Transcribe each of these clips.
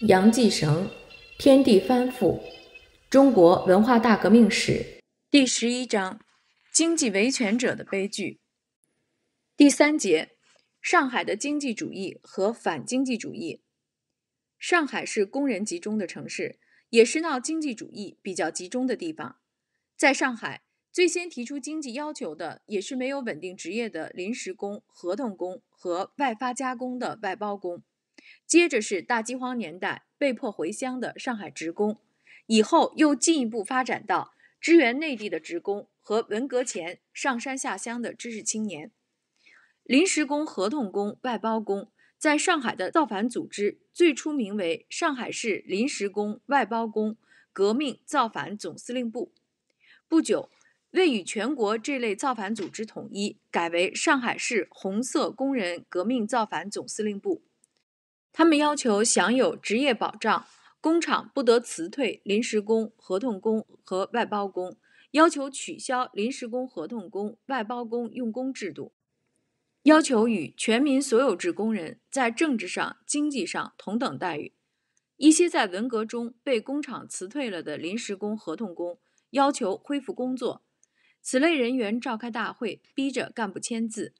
杨继绳，《天地翻覆：中国文化大革命史》第十一章，《经济维权者的悲剧》第三节，《上海的经济主义和反经济主义》。上海是工人集中的城市，也是闹经济主义比较集中的地方。在上海，最先提出经济要求的，也是没有稳定职业的临时工、合同工和外发加工的外包工。接着是大饥荒年代被迫回乡的上海职工，以后又进一步发展到支援内地的职工和文革前上山下乡的知识青年。临时工、合同工、外包工在上海的造反组织，最初名为“上海市临时工外包工革命造反总司令部”，不久为与全国这类造反组织统一，改为“上海市红色工人革命造反总司令部”。他们要求享有职业保障，工厂不得辞退临时工、合同工和外包工；要求取消临时工、合同工、外包工用工制度；要求与全民所有制工人在政治上、经济上同等待遇。一些在文革中被工厂辞退了的临时工、合同工要求恢复工作，此类人员召开大会，逼着干部签字。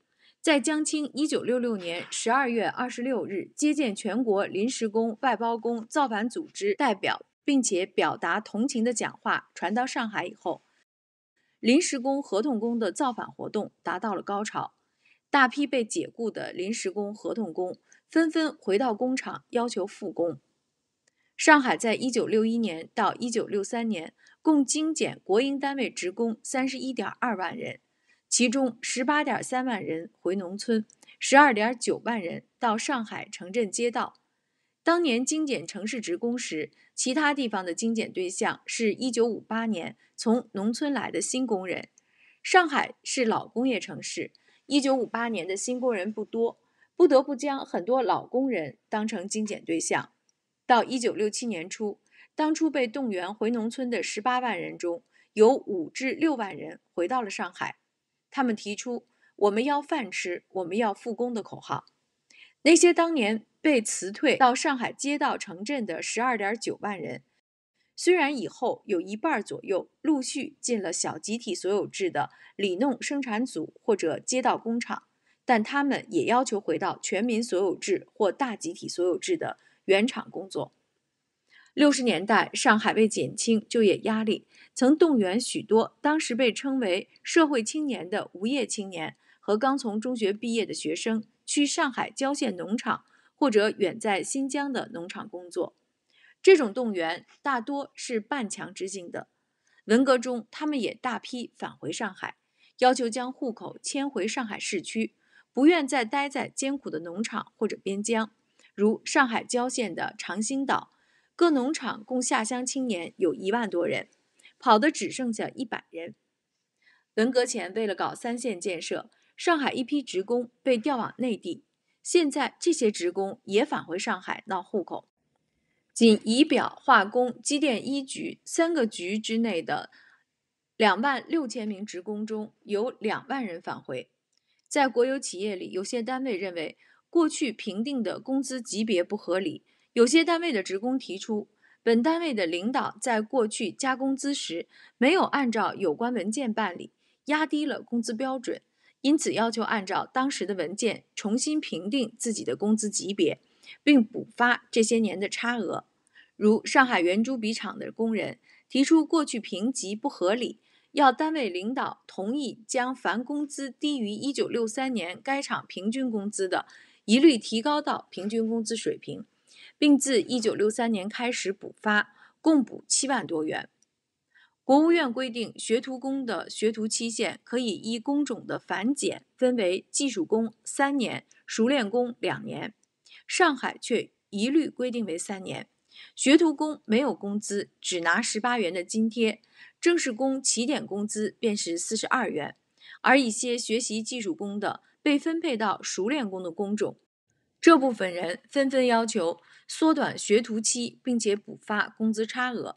在江青一九六六年十二月二十六日接见全国临时工、外包工造反组织代表，并且表达同情的讲话传到上海以后，临时工、合同工的造反活动达到了高潮，大批被解雇的临时工、合同工纷纷回到工厂要求复工。上海在一九六一年到一九六三年共精简国营单位职工三十一点二万人。其中十八点三万人回农村，十二点九万人到上海城镇街道。当年精简城市职工时，其他地方的精简对象是一九五八年从农村来的新工人。上海是老工业城市，一九五八年的新工人不多，不得不将很多老工人当成精简对象。到一九六七年初，当初被动员回农村的十八万人中，有五至六万人回到了上海。他们提出“我们要饭吃，我们要复工”的口号。那些当年被辞退到上海街道城镇的十二点九万人，虽然以后有一半左右陆续进了小集体所有制的里弄生产组或者街道工厂，但他们也要求回到全民所有制或大集体所有制的原厂工作。六十年代，上海为减轻就业压力。曾动员许多当时被称为“社会青年”的无业青年和刚从中学毕业的学生去上海郊县农场或者远在新疆的农场工作。这种动员大多是半强制性的。文革中，他们也大批返回上海，要求将户口迁回上海市区，不愿再待在艰苦的农场或者边疆，如上海郊县的长兴岛，各农场共下乡青年有一万多人。好的只剩下一百人。文革前，为了搞三线建设，上海一批职工被调往内地。现在这些职工也返回上海闹户口。仅仪表、化工、机电一局三个局之内的两万六千名职工中，有两万人返回。在国有企业里，有些单位认为过去评定的工资级别不合理，有些单位的职工提出。本单位的领导在过去加工资时没有按照有关文件办理，压低了工资标准，因此要求按照当时的文件重新评定自己的工资级别，并补发这些年的差额。如上海圆珠笔厂的工人提出，过去评级不合理，要单位领导同意将凡工资低于1963年该厂平均工资的，一律提高到平均工资水平。并自一九六三年开始补发，共补七万多元。国务院规定，学徒工的学徒期限可以依工种的繁简分为技术工三年、熟练工两年。上海却一律规定为三年。学徒工没有工资，只拿十八元的津贴。正式工起点工资便是四十二元，而一些学习技术工的被分配到熟练工的工种，这部分人纷纷要求。缩短学徒期，并且补发工资差额。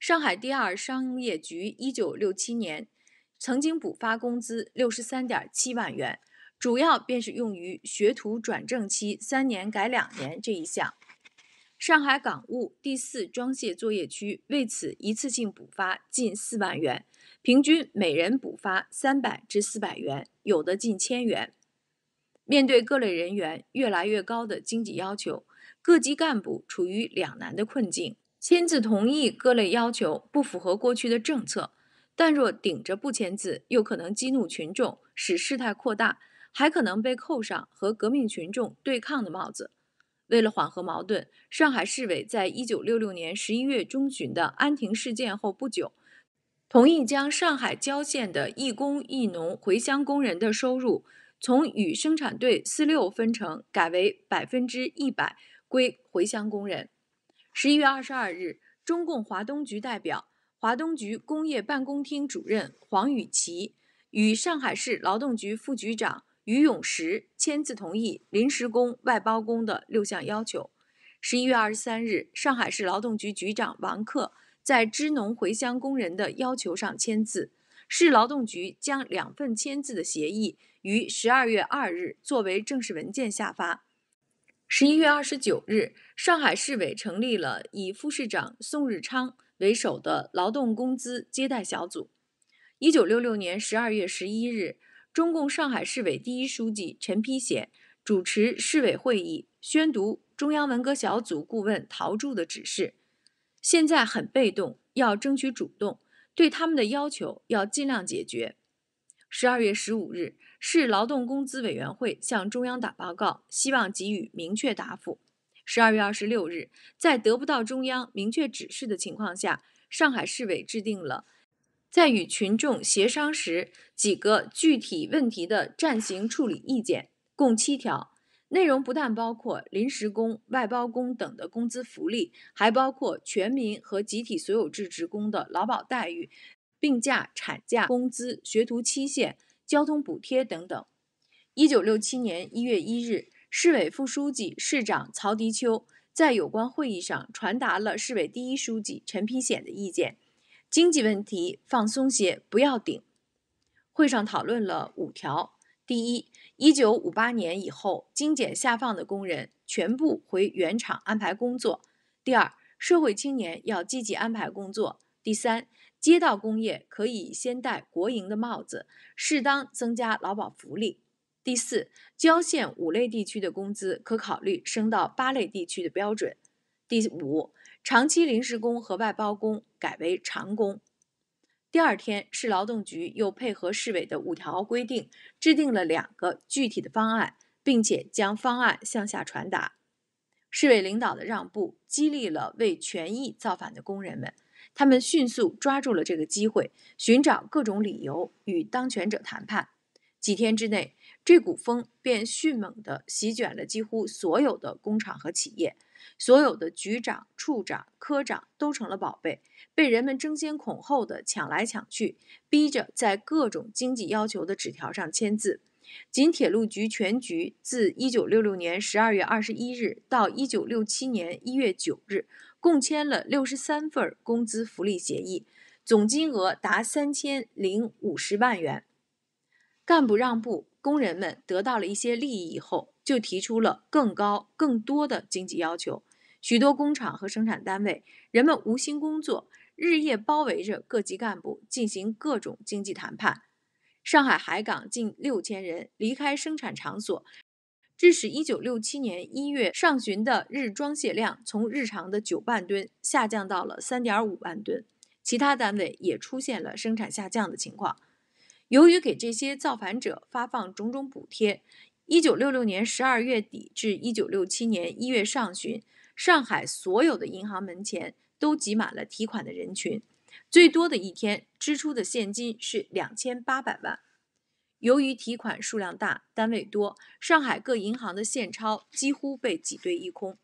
上海第二商业局一九六七年曾经补发工资六十三点七万元，主要便是用于学徒转正期三年改两年这一项。上海港务第四装卸作业区为此一次性补发近四万元，平均每人补发三百至四百元，有的近千元。面对各类人员越来越高的经济要求。各级干部处于两难的困境，签字同意各类要求不符合过去的政策，但若顶着不签字，又可能激怒群众，使事态扩大，还可能被扣上和革命群众对抗的帽子。为了缓和矛盾，上海市委在一九六六年十一月中旬的安亭事件后不久，同意将上海郊县的义工义农回乡工人的收入从与生产队四六分成改为百分之一百。归回乡工人。十一月二十二日，中共华东局代表、华东局工业办公厅主任黄宇琦与上海市劳动局副局长于永石签字同意临时工、外包工的六项要求。十一月二十三日，上海市劳动局局长王克在支农回乡工人的要求上签字，市劳动局将两份签字的协议于十二月二日作为正式文件下发。十一月二十九日，上海市委成立了以副市长宋日昌为首的劳动工资接待小组。一九六六年十二月十一日，中共上海市委第一书记陈丕显主持市委会议，宣读中央文革小组顾问陶铸的指示：“现在很被动，要争取主动，对他们的要求要尽量解决。”十二月十五日。市劳动工资委员会向中央打报告，希望给予明确答复。十二月二十六日，在得不到中央明确指示的情况下，上海市委制定了在与群众协商时几个具体问题的暂行处理意见，共七条。内容不但包括临时工、外包工等的工资福利，还包括全民和集体所有制职工的劳保待遇、病假、产假、工资、学徒期限。交通补贴等等。一九六七年一月一日，市委副书记、市长曹迪秋在有关会议上传达了市委第一书记陈丕显的意见：经济问题放松些，不要顶。会上讨论了五条：第一，一九五八年以后精简下放的工人全部回原厂安排工作；第二，社会青年要积极安排工作；第三。街道工业可以先戴国营的帽子，适当增加劳保福利。第四，郊县五类地区的工资可考虑升到八类地区的标准。第五，长期临时工和外包工改为长工。第二天，市劳动局又配合市委的五条规定，制定了两个具体的方案，并且将方案向下传达。市委领导的让步，激励了为权益造反的工人们。他们迅速抓住了这个机会，寻找各种理由与当权者谈判。几天之内，这股风便迅猛地席卷了几乎所有的工厂和企业，所有的局长、处长、科长都成了宝贝，被人们争先恐后的抢来抢去，逼着在各种经济要求的纸条上签字。仅铁路局全局，自一九六六年十二月二十一日到一九六七年一月九日。共签了六十三份工资福利协议，总金额达三千零五十万元。干部让步，工人们得到了一些利益以后，就提出了更高、更多的经济要求。许多工厂和生产单位，人们无心工作，日夜包围着各级干部进行各种经济谈判。上海海港近六千人离开生产场所。致使1967年1月上旬的日装卸量从日常的9万吨下降到了3.5万吨，其他单位也出现了生产下降的情况。由于给这些造反者发放种种补贴，1966年12月底至1967年1月上旬，上海所有的银行门前都挤满了提款的人群，最多的一天支出的现金是2800万。由于提款数量大、单位多，上海各银行的现钞几乎被挤兑一空。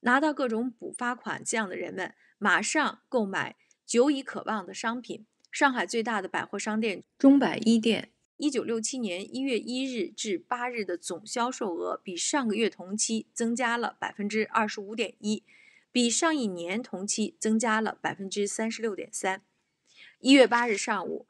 拿到各种补发款这样的人们，马上购买久已渴望的商品。上海最大的百货商店中百一店，一九六七年一月一日至八日的总销售额比上个月同期增加了百分之二十五点一，比上一年同期增加了百分之三十六点三。一月八日上午。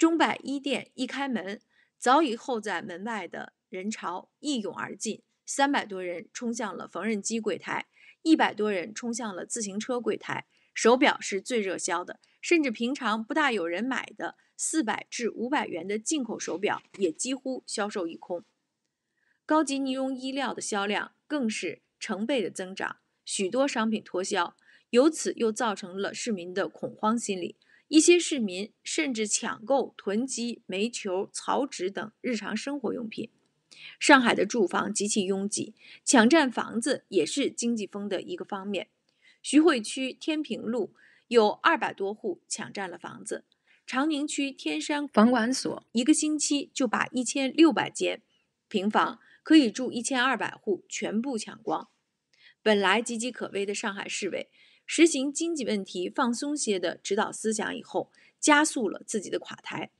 钟百一店一开门，早已候在门外的人潮一涌而进，三百多人冲向了缝纫机柜台，一百多人冲向了自行车柜台。手表是最热销的，甚至平常不大有人买的四百至五百元的进口手表也几乎销售一空。高级尼龙衣料的销量更是成倍的增长，许多商品脱销，由此又造成了市民的恐慌心理。一些市民甚至抢购、囤积煤球、草纸等日常生活用品。上海的住房极其拥挤，抢占房子也是经济风的一个方面。徐汇区天平路有二百多户抢占了房子。长宁区天山房管所一个星期就把一千六百间平房可以住一千二百户全部抢光。本来岌岌可危的上海市委。实行经济问题放松些的指导思想以后，加速了自己的垮台。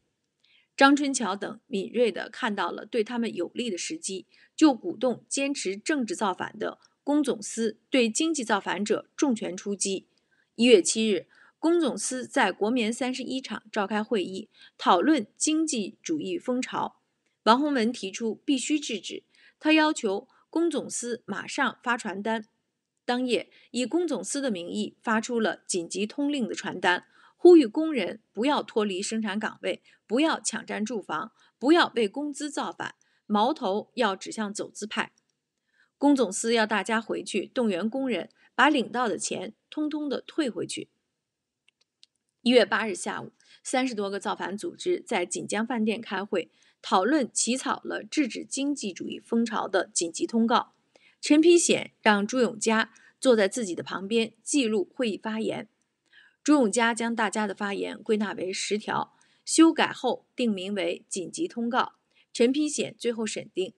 张春桥等敏锐地看到了对他们有利的时机，就鼓动坚持政治造反的龚总司对经济造反者重拳出击。一月七日，龚总司在国棉三十一厂召开会议，讨论经济主义风潮。王洪文提出必须制止，他要求工总司马上发传单。当夜，以龚总司的名义发出了紧急通令的传单，呼吁工人不要脱离生产岗位，不要抢占住房，不要为工资造反，矛头要指向走资派。工总司要大家回去动员工人，把领到的钱通通的退回去。一月八日下午，三十多个造反组织在锦江饭店开会，讨论起草了制止经济主义风潮的紧急通告。陈丕显让朱永嘉坐在自己的旁边记录会议发言，朱永嘉将大家的发言归纳为十条，修改后定名为《紧急通告》。陈丕显最后审定。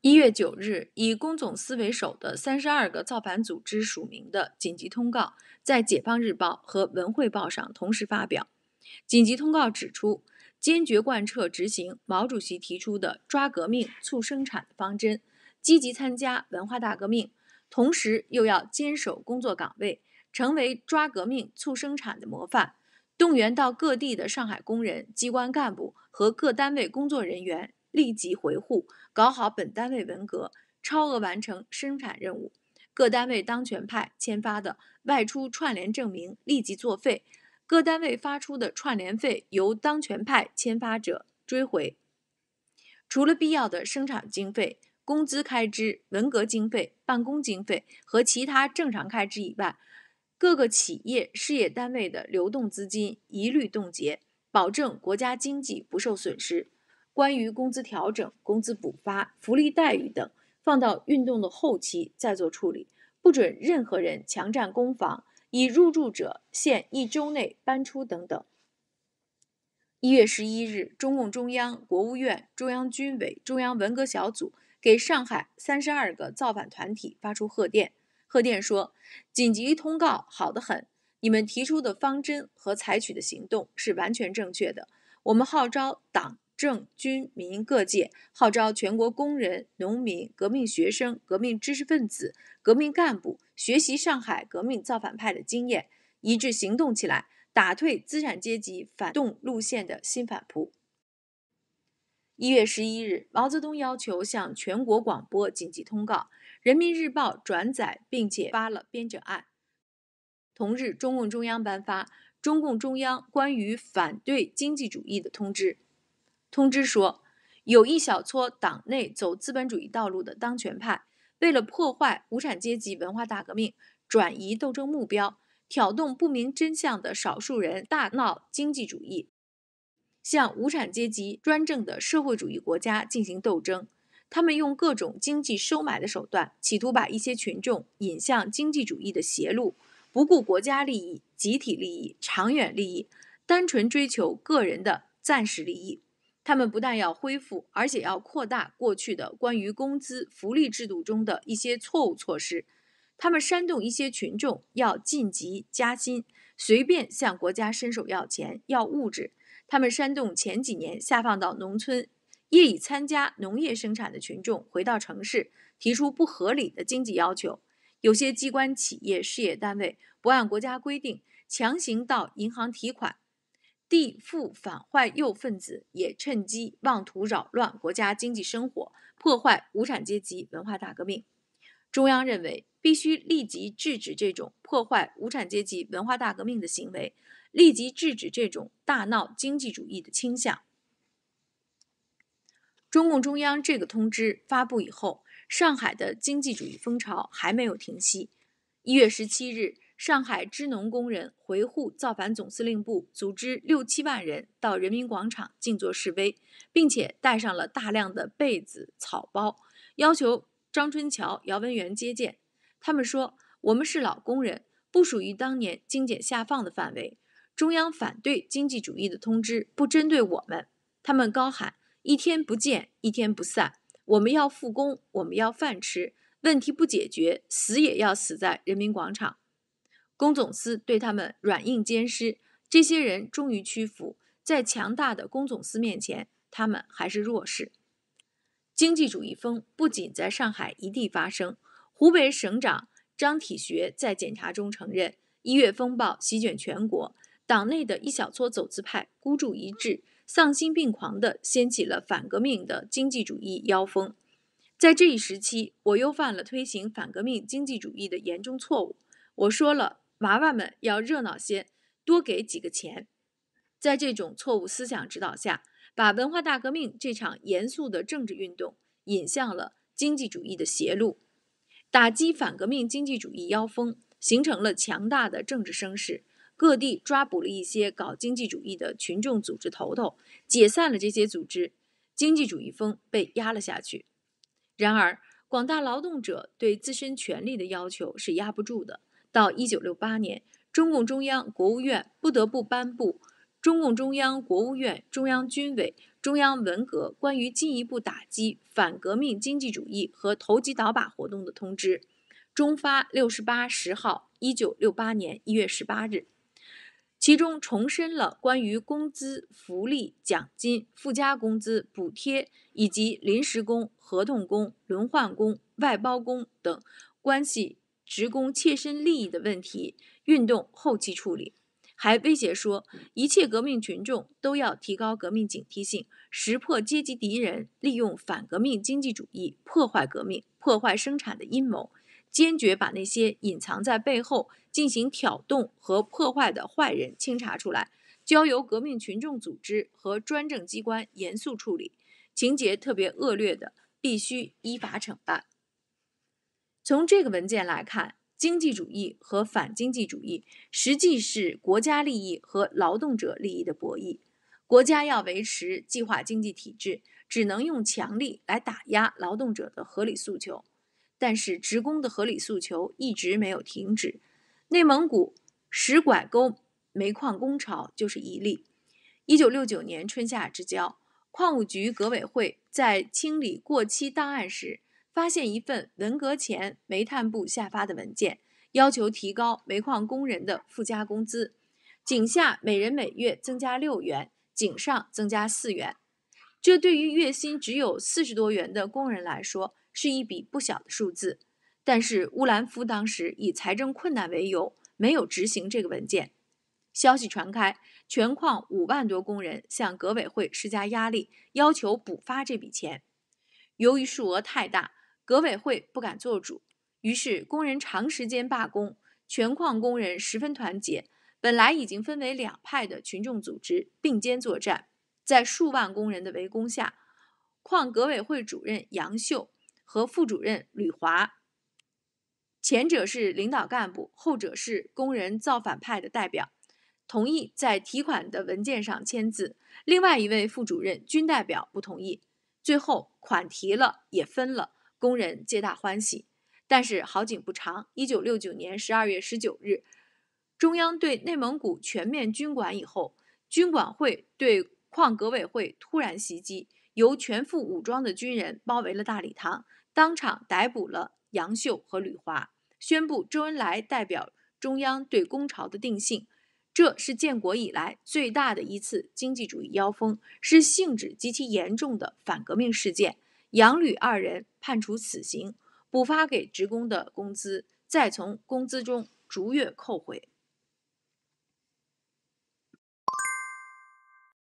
一月九日，以龚总司为首的三十二个造反组织署名的《紧急通告》在《解放日报》和《文汇报》上同时发表。《紧急通告》指出，坚决贯彻执行毛主席提出的“抓革命促生产”的方针。积极参加文化大革命，同时又要坚守工作岗位，成为抓革命促生产的模范。动员到各地的上海工人、机关干部和各单位工作人员立即回沪，搞好本单位文革，超额完成生产任务。各单位当权派签发的外出串联证明立即作废，各单位发出的串联费由当权派签发者追回。除了必要的生产经费。工资开支、文革经费、办公经费和其他正常开支以外，各个企业、事业单位的流动资金一律冻结，保证国家经济不受损失。关于工资调整、工资补发、福利待遇等，放到运动的后期再做处理，不准任何人强占公房，已入住者限一周内搬出等等。一月十一日，中共中央、国务院、中央军委、中央文革小组。给上海三十二个造反团体发出贺电，贺电说：“紧急通告好得很，你们提出的方针和采取的行动是完全正确的。我们号召党政军民各界，号召全国工人、农民、革命学生、革命知识分子、革命干部，学习上海革命造反派的经验，一致行动起来，打退资产阶级反动路线的新反扑。”一月十一日，毛泽东要求向全国广播紧急通告，《人民日报》转载并且发了编者按。同日，中共中央颁发《中共中央关于反对经济主义的通知》，通知说，有一小撮党内走资本主义道路的当权派，为了破坏无产阶级文化大革命，转移斗争目标，挑动不明真相的少数人，大闹经济主义。向无产阶级专政的社会主义国家进行斗争，他们用各种经济收买的手段，企图把一些群众引向经济主义的邪路，不顾国家利益、集体利益、长远利益，单纯追求个人的暂时利益。他们不但要恢复，而且要扩大过去的关于工资福利制度中的一些错误措施。他们煽动一些群众要晋级加薪，随便向国家伸手要钱要物质。他们煽动前几年下放到农村、业已参加农业生产的群众回到城市，提出不合理的经济要求；有些机关、企业、事业单位不按国家规定强行到银行提款；地富反坏右分子也趁机妄图扰乱国家经济生活，破坏无产阶级文化大革命。中央认为，必须立即制止这种破坏无产阶级文化大革命的行为。立即制止这种大闹经济主义的倾向。中共中央这个通知发布以后，上海的经济主义风潮还没有停息。一月十七日，上海支农工人回沪造反总司令部组织六七万人到人民广场静坐示威，并且带上了大量的被子草包，要求张春桥、姚文元接见。他们说：“我们是老工人，不属于当年精简下放的范围。”中央反对经济主义的通知不针对我们，他们高喊一天不见一天不散，我们要复工，我们要饭吃，问题不解决，死也要死在人民广场。工总司对他们软硬兼施，这些人终于屈服，在强大的工总司面前，他们还是弱势。经济主义风不仅在上海一地发生，湖北省长张体学在检查中承认，一月风暴席卷全国。党内的一小撮走资派孤注一掷、丧心病狂地掀起了反革命的经济主义妖风。在这一时期，我又犯了推行反革命经济主义的严重错误。我说了，娃娃们要热闹些，多给几个钱。在这种错误思想指导下，把文化大革命这场严肃的政治运动引向了经济主义的邪路。打击反革命经济主义妖风，形成了强大的政治声势。各地抓捕了一些搞经济主义的群众组织头头，解散了这些组织，经济主义风被压了下去。然而，广大劳动者对自身权利的要求是压不住的。到一九六八年，中共中央、国务院不得不颁布《中共中央、国务院、中央军委、中央文革关于进一步打击反革命经济主义和投机倒把活动的通知》，中发六十八十号，一九六八年一月十八日。其中重申了关于工资、福利、奖金、附加工资、补贴以及临时工、合同工、轮换工、外包工等关系职工切身利益的问题运动后期处理，还威胁说一切革命群众都要提高革命警惕性，识破阶级敌人利用反革命经济主义破坏革命、破坏生产的阴谋。坚决把那些隐藏在背后进行挑动和破坏的坏人清查出来，交由革命群众组织和专政机关严肃处理，情节特别恶劣的，必须依法惩办。从这个文件来看，经济主义和反经济主义实际是国家利益和劳动者利益的博弈。国家要维持计划经济体制，只能用强力来打压劳动者的合理诉求。但是职工的合理诉求一直没有停止，内蒙古石拐沟煤矿工潮就是一例。一九六九年春夏之交，矿务局革委会在清理过期档案时，发现一份文革前煤炭部下发的文件，要求提高煤矿工人的附加工资，井下每人每月增加六元，井上增加四元。这对于月薪只有四十多元的工人来说，是一笔不小的数字，但是乌兰夫当时以财政困难为由，没有执行这个文件。消息传开，全矿五万多工人向革委会施加压力，要求补发这笔钱。由于数额太大，革委会不敢做主，于是工人长时间罢工。全矿工人十分团结，本来已经分为两派的群众组织并肩作战，在数万工人的围攻下，矿革委会主任杨秀。和副主任吕华，前者是领导干部，后者是工人造反派的代表，同意在提款的文件上签字。另外一位副主任军代表不同意，最后款提了也分了，工人皆大欢喜。但是好景不长，一九六九年十二月十九日，中央对内蒙古全面军管以后，军管会对矿革委会突然袭击，由全副武装的军人包围了大礼堂。当场逮捕了杨秀和吕华，宣布周恩来代表中央对工潮的定性，这是建国以来最大的一次经济主义妖风，是性质极其严重的反革命事件。杨吕二人判处死刑，补发给职工的工资再从工资中逐月扣回。